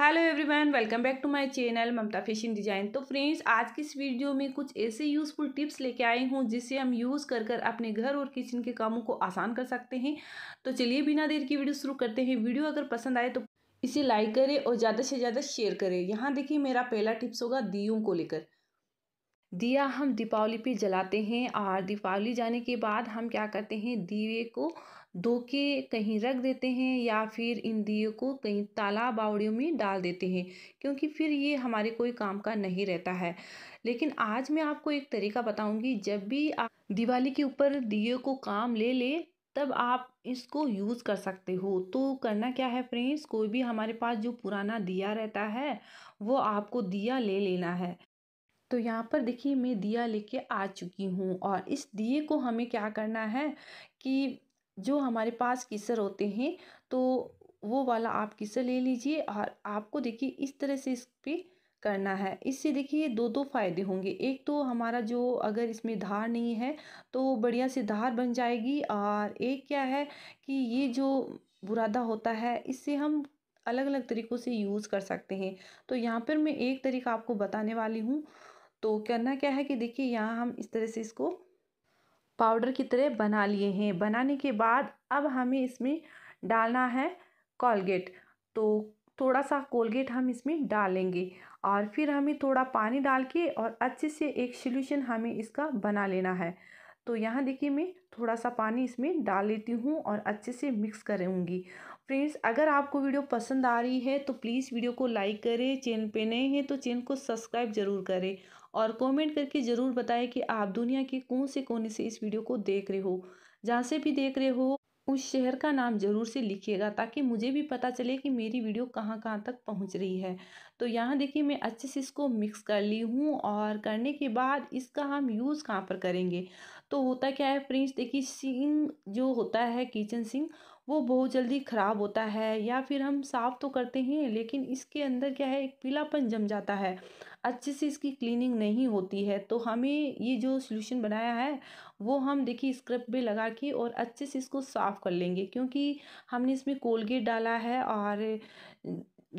hello everyone welcome back to my channel Mamta fashion design तो friends आज की इस वीडियो में कुछ ऐसे यूज़फुल टिप्स लेके आई हूँ जिससे हम यूज़ कर कर अपने घर और किचन के कामों को आसान कर सकते हैं तो चलिए बिना देर की वीडियो शुरू करते हैं वीडियो अगर पसंद आए तो इसे लाइक करें और ज़्यादा से ज़्यादा शेयर करें यहाँ देखिए मेरा पहला टिप्स होगा दियों को लेकर दिया हम दीपावली पे जलाते हैं और दीपावली जाने के बाद हम क्या करते हैं दीवे को धो के कहीं रख देते हैं या फिर इन दिए को कहीं तालाब बावड़ियों में डाल देते हैं क्योंकि फिर ये हमारे कोई काम का नहीं रहता है लेकिन आज मैं आपको एक तरीका बताऊंगी जब भी आप दिवाली के ऊपर दिए को काम ले ले तब आप इसको यूज़ कर सकते हो तो करना क्या है फ्रेंड्स कोई भी हमारे पास जो पुराना दिया रहता है वो आपको दिया ले लेना है तो यहाँ पर देखिए मैं दिया लेके आ चुकी हूँ और इस दिए को हमें क्या करना है कि जो हमारे पास किसर होते हैं तो वो वाला आप किसर ले लीजिए और आपको देखिए इस तरह से इस पर करना है इससे देखिए दो दो फायदे होंगे एक तो हमारा जो अगर इसमें धार नहीं है तो बढ़िया से धार बन जाएगी और एक क्या है कि ये जो बुरादा होता है इससे हम अलग अलग तरीक़ों से यूज़ कर सकते हैं तो यहाँ पर मैं एक तरीका आपको बताने वाली हूँ तो करना क्या है कि देखिए यहाँ हम इस तरह से इसको पाउडर की तरह बना लिए हैं बनाने के बाद अब हमें इसमें डालना है कोलगेट तो थोड़ा सा कोलगेट हम इसमें डालेंगे और फिर हमें थोड़ा पानी डाल के और अच्छे से एक सोल्यूशन हमें इसका बना लेना है तो यहाँ देखिए मैं थोड़ा सा पानी इसमें डाल लेती हूँ और अच्छे से मिक्स करूँगी फ्रेंड्स अगर आपको वीडियो पसंद आ रही है तो प्लीज़ वीडियो को लाइक करें चैनल पे नए हैं तो चैनल को सब्सक्राइब ज़रूर करें और कमेंट करके ज़रूर बताएं कि आप दुनिया के कौन से कोने से इस वीडियो को देख रहे हो जहाँ से भी देख रहे हो उस शहर का नाम ज़रूर से लिखिएगा ताकि मुझे भी पता चले कि मेरी वीडियो कहाँ कहाँ तक पहुँच रही है तो यहाँ देखिए मैं अच्छे से इसको मिक्स कर ली हूँ और करने के बाद इसका हम यूज़ कहाँ पर करेंगे तो होता क्या है फ्रेंड्स देखिए सिंग जो होता है किचन सिंग वो बहुत जल्दी ख़राब होता है या फिर हम साफ़ तो करते हैं लेकिन इसके अंदर क्या है एक पीलापन जम जाता है अच्छे से इसकी क्लीनिंग नहीं होती है तो हमें ये जो सोल्यूशन बनाया है वो हम देखिए स्क्रब पे लगा के और अच्छे से इसको साफ़ कर लेंगे क्योंकि हमने इसमें कोलगेट डाला है और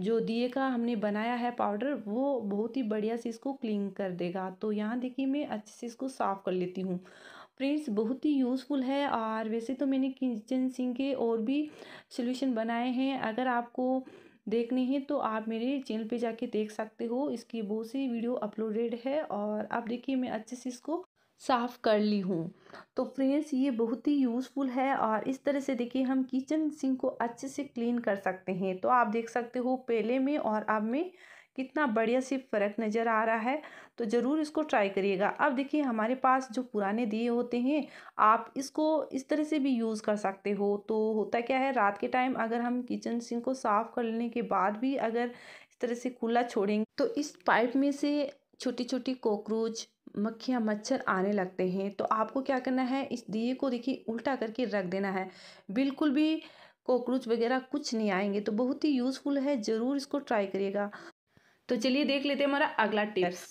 जो दिए का हमने बनाया है पाउडर वो बहुत ही बढ़िया से इसको क्लीन कर देगा तो यहाँ देखिए मैं अच्छे से इसको साफ़ कर लेती हूँ फ्रेंड्स बहुत ही यूज़फुल है और वैसे तो मैंने किचन सिंह के और भी सोल्यूशन बनाए हैं अगर आपको देखनी है तो आप मेरे चैनल पे जाके देख सकते हो इसकी बहुत सी वीडियो अपलोडेड है और आप देखिए मैं अच्छे से इसको साफ़ कर ली हूँ तो फ्रेंड्स ये बहुत ही यूज़फुल है और इस तरह से देखिए हम किचन सिंक को अच्छे से क्लीन कर सकते हैं तो आप देख सकते हो पहले में और अब में कितना बढ़िया सी फ़र्क नज़र आ रहा है तो ज़रूर इसको ट्राई करिएगा अब देखिए हमारे पास जो पुराने दिए होते हैं आप इसको इस तरह से भी यूज़ कर सकते हो तो होता क्या है रात के टाइम अगर हम किचन सिंक को साफ़ कर लेने के बाद भी अगर इस तरह से खुला छोड़ेंगे तो इस पाइप में से छोटी छोटी कॉकरोच मक्खियाँ मच्छर आने लगते हैं तो आपको क्या करना है इस दिए को देखिए उल्टा करके रख देना है बिल्कुल भी कॉकरोच वगैरह कुछ नहीं आएंगे तो बहुत ही यूज़फुल है ज़रूर इसको ट्राई करिएगा तो चलिए देख लेते हैं हमारा अगला टिप्स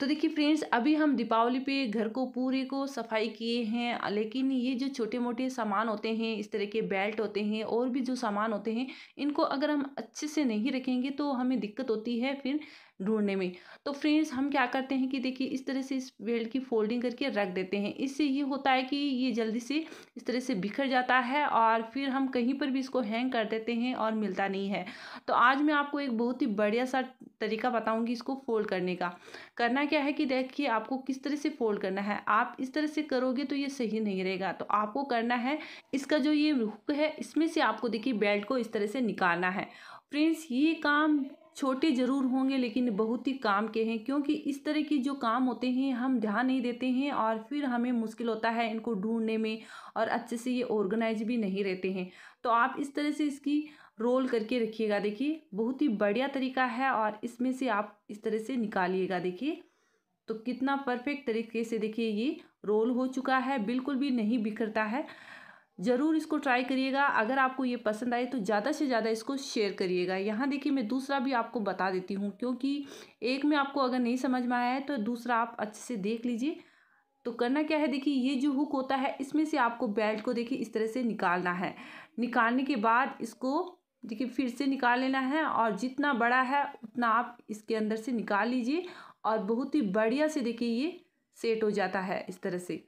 तो देखिए फ्रेंड्स अभी हम दीपावली पे घर को पूरे को सफाई किए हैं लेकिन ये जो छोटे मोटे सामान होते हैं इस तरह के बेल्ट होते हैं और भी जो सामान होते हैं इनको अगर हम अच्छे से नहीं रखेंगे तो हमें दिक्कत होती है फिर ढूंढने में तो फ्रेंड्स हम क्या करते हैं कि देखिए इस तरह से इस बेल्ट की फोल्डिंग करके रख देते हैं इससे ये होता है कि ये जल्दी से इस तरह से बिखर जाता है और फिर हम कहीं पर भी इसको हैंग कर देते हैं और मिलता नहीं है तो आज मैं आपको एक बहुत ही बढ़िया सा तरीका बताऊंगी इसको फोल्ड करने का करना क्या है कि देखिए आपको किस तरह से फोल्ड करना है आप इस तरह से करोगे तो ये सही नहीं रहेगा तो आपको करना है इसका जो ये हुक है इसमें से आपको देखिए बेल्ट को इस तरह से निकालना है फ्रेंड्स ये काम छोटे ज़रूर होंगे लेकिन बहुत ही काम के हैं क्योंकि इस तरह के जो काम होते हैं हम ध्यान नहीं देते हैं और फिर हमें मुश्किल होता है इनको ढूंढने में और अच्छे से ये ऑर्गेनाइज भी नहीं रहते हैं तो आप इस तरह से इसकी रोल करके रखिएगा देखिए बहुत ही बढ़िया तरीका है और इसमें से आप इस तरह से निकालिएगा देखिए तो कितना परफेक्ट तरीके से देखिए ये रोल हो चुका है बिल्कुल भी नहीं बिखरता है ज़रूर इसको ट्राई करिएगा अगर आपको ये पसंद आए तो ज़्यादा से ज़्यादा इसको शेयर करिएगा यहाँ देखिए मैं दूसरा भी आपको बता देती हूँ क्योंकि एक में आपको अगर नहीं समझ में आया है तो दूसरा आप अच्छे से देख लीजिए तो करना क्या है देखिए ये जो हुक होता है इसमें से आपको बेल्ट को देखिए इस तरह से निकालना है निकालने के बाद इसको देखिए फिर से निकाल लेना है और जितना बड़ा है उतना आप इसके अंदर से निकाल लीजिए और बहुत ही बढ़िया से देखिए ये सेट हो जाता है इस तरह से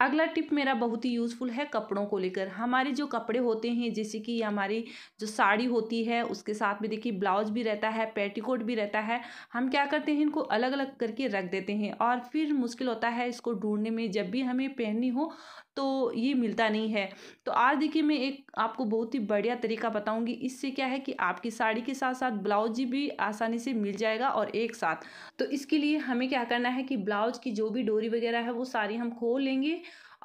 अगला टिप मेरा बहुत ही यूज़फुल है कपड़ों को लेकर हमारे जो कपड़े होते हैं जैसे कि हमारी जो साड़ी होती है उसके साथ में देखिए ब्लाउज भी रहता है पेटीकोट भी रहता है हम क्या करते हैं इनको अलग अलग करके रख देते हैं और फिर मुश्किल होता है इसको ढूंढने में जब भी हमें पहननी हो तो ये मिलता नहीं है तो आज देखिए मैं एक आपको बहुत ही बढ़िया तरीका बताऊंगी इससे क्या है कि आपकी साड़ी के साथ साथ ब्लाउज भी आसानी से मिल जाएगा और एक साथ तो इसके लिए हमें क्या करना है कि ब्लाउज की जो भी डोरी वगैरह है वो सारी हम खोल लेंगे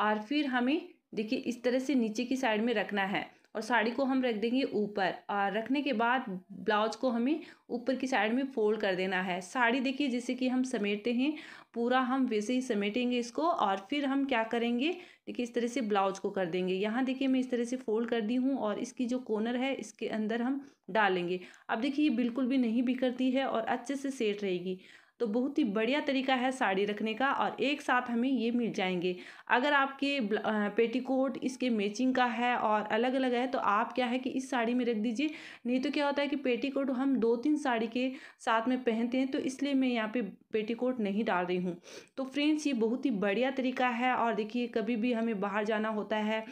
और फिर हमें देखिए इस तरह से नीचे की साइड में रखना है और साड़ी को हम रख देंगे ऊपर और रखने के बाद ब्लाउज को हमें ऊपर की साइड में फोल्ड कर देना है साड़ी देखिए जैसे कि हम समेटते हैं पूरा हम वैसे ही समेटेंगे इसको और फिर हम क्या करेंगे देखिए इस तरह से ब्लाउज को कर देंगे यहाँ देखिए मैं इस तरह से फोल्ड कर दी हूँ और इसकी जो कॉर्नर है इसके अंदर हम डालेंगे अब देखिए ये बिल्कुल भी नहीं बिखरती है और अच्छे से सेट रहेगी तो बहुत ही बढ़िया तरीका है साड़ी रखने का और एक साथ हमें ये मिल जाएंगे अगर आपके पेटीकोट इसके मैचिंग का है और अलग अलग है तो आप क्या है कि इस साड़ी में रख दीजिए नहीं तो क्या होता है कि पेटीकोट हम दो तीन साड़ी के साथ में पहनते हैं तो इसलिए मैं यहाँ पे पेटीकोट नहीं डाल रही हूँ तो फ्रेंड्स ये बहुत ही बढ़िया तरीका है और देखिए कभी भी हमें बाहर जाना होता है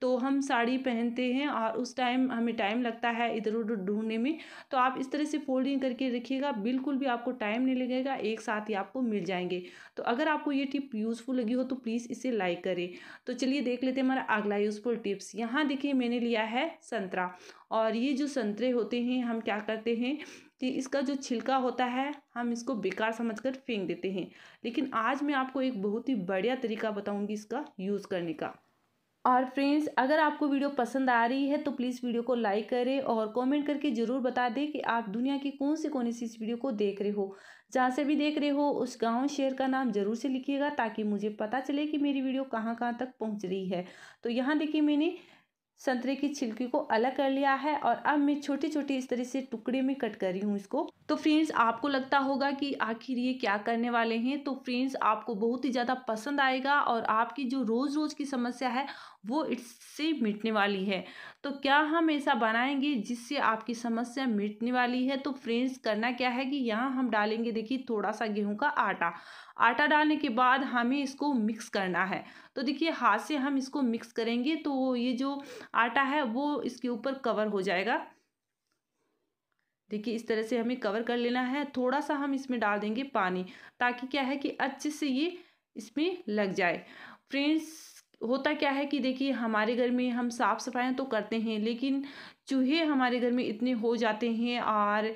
तो हम साड़ी पहनते हैं और उस टाइम हमें टाइम लगता है इधर उधर ढूंढने में तो आप इस तरह से फोल्डिंग करके रखिएगा बिल्कुल भी आपको टाइम नहीं लगेगा एक साथ ही आपको मिल जाएंगे तो अगर आपको ये टिप यूज़फुल लगी हो तो प्लीज़ इसे लाइक करें तो चलिए देख लेते हैं हमारा अगला यूज़फुल टिप्स यहाँ देखिए मैंने लिया है संतरा और ये जो संतरे होते हैं हम क्या करते हैं कि इसका जो छिलका होता है हम इसको बेकार समझकर फेंक देते हैं लेकिन आज मैं आपको एक बहुत ही बढ़िया तरीका बताऊंगी इसका यूज़ करने का और फ्रेंड्स अगर आपको वीडियो पसंद आ रही है तो प्लीज़ वीडियो को लाइक करें और कमेंट करके ज़रूर बता दें कि आप दुनिया के कौन से कोने से इस वीडियो को देख रहे हो जहाँ से भी देख रहे हो उस गांव शहर का नाम ज़रूर से लिखिएगा ताकि मुझे पता चले कि मेरी वीडियो कहाँ कहाँ तक पहुँच रही है तो यहाँ देखिए मैंने संतरे की छिलकी को अलग कर लिया है और अब मैं छोटी छोटी इस तरह से टुकड़े में कट कर रही हूँ इसको तो फ्रेंड्स आपको लगता होगा कि आखिर ये क्या करने वाले हैं तो फ्रेंड्स आपको बहुत ही ज़्यादा पसंद आएगा और आपकी जो रोज़ रोज़ की समस्या है वो इससे मिटने वाली है तो क्या हम ऐसा बनाएंगे जिससे आपकी समस्या मिटने वाली है तो फ्रेंड्स करना क्या है कि यहाँ हम डालेंगे देखिए थोड़ा सा गेहूँ का आटा आटा डालने के बाद हमें इसको मिक्स करना है तो देखिए हाथ से हम इसको मिक्स करेंगे तो ये जो आटा है वो इसके ऊपर कवर हो जाएगा देखिए इस तरह से हमें कवर कर लेना है थोड़ा सा हम इसमें डाल देंगे पानी ताकि क्या है कि अच्छे से ये इसमें लग जाए फ्रेंड्स होता क्या है कि देखिए हमारे घर में हम साफ़ सफाई तो करते हैं लेकिन चूहे हमारे घर में इतने हो जाते हैं और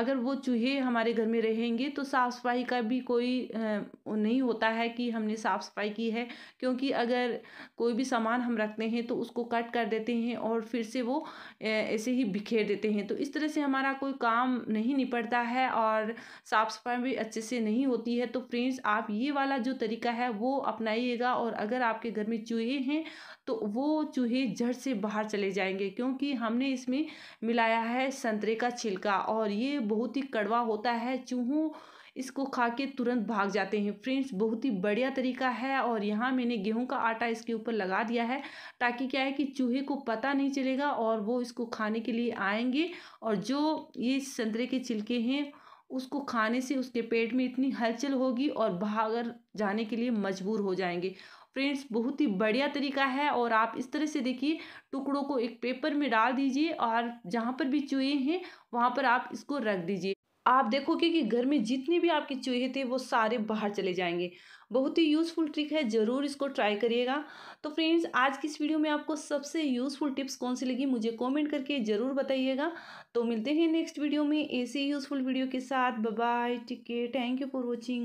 अगर वो चूहे हमारे घर में रहेंगे तो साफ़ सफाई का भी कोई नहीं होता है कि हमने साफ़ सफाई की है क्योंकि अगर कोई भी सामान हम रखते हैं तो उसको कट कर देते हैं और फिर से वो ऐसे ही बिखेर देते हैं तो इस तरह से हमारा कोई काम नहीं निपटता है और साफ़ सफाई भी अच्छे से नहीं होती है तो फ्रेंड्स आप ये वाला जो तरीका है वो अपनाइएगा और अगर आपके घर में चूहे हैं तो वो चूहे जड़ से बाहर चले जाएंगे क्योंकि हमने इसमें मिलाया है संतरे का छिलका और ये बहुत ही कड़वा होता है चूहों इसको खा के तुरंत भाग जाते हैं फ्रेंड्स बहुत ही बढ़िया तरीका है और यहाँ मैंने गेहूं का आटा इसके ऊपर लगा दिया है ताकि क्या है कि चूहे को पता नहीं चलेगा और वो इसको खाने के लिए आएंगे और जो ये संतरे के छिलके हैं उसको खाने से उसके पेट में इतनी हलचल होगी और भागर जाने के लिए मजबूर हो जाएंगे फ्रेंड्स बहुत ही बढ़िया तरीका है और आप इस तरह से देखिए टुकड़ों को एक पेपर में डाल दीजिए और जहाँ पर भी चूहे हैं वहाँ पर आप इसको रख दीजिए आप देखोगे कि घर में जितने भी आपके चूहे थे वो सारे बाहर चले जाएंगे बहुत ही यूज़फुल ट्रिक है ज़रूर इसको ट्राई करिएगा तो फ्रेंड्स आज की इस वीडियो में आपको सबसे यूज़फुल टिप्स कौन सी लगी मुझे कमेंट करके ज़रूर बताइएगा तो मिलते हैं नेक्स्ट वीडियो में ऐसे यूज़फुल वीडियो के साथ बाय टिक थैंक यू फॉर वॉचिंग